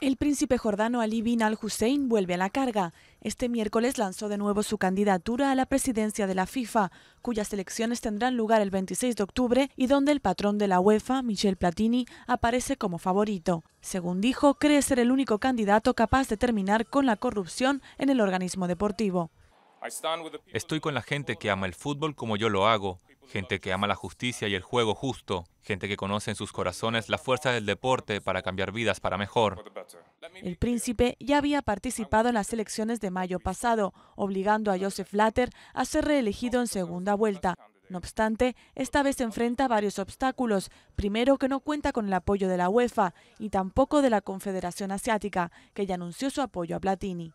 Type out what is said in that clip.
El príncipe jordano Ali bin al-Hussein vuelve a la carga. Este miércoles lanzó de nuevo su candidatura a la presidencia de la FIFA, cuyas elecciones tendrán lugar el 26 de octubre y donde el patrón de la UEFA, Michel Platini, aparece como favorito. Según dijo, cree ser el único candidato capaz de terminar con la corrupción en el organismo deportivo. Estoy con la gente que ama el fútbol como yo lo hago gente que ama la justicia y el juego justo, gente que conoce en sus corazones la fuerza del deporte para cambiar vidas para mejor. El príncipe ya había participado en las elecciones de mayo pasado, obligando a Joseph Latter a ser reelegido en segunda vuelta. No obstante, esta vez se enfrenta a varios obstáculos. Primero, que no cuenta con el apoyo de la UEFA y tampoco de la Confederación Asiática, que ya anunció su apoyo a Platini.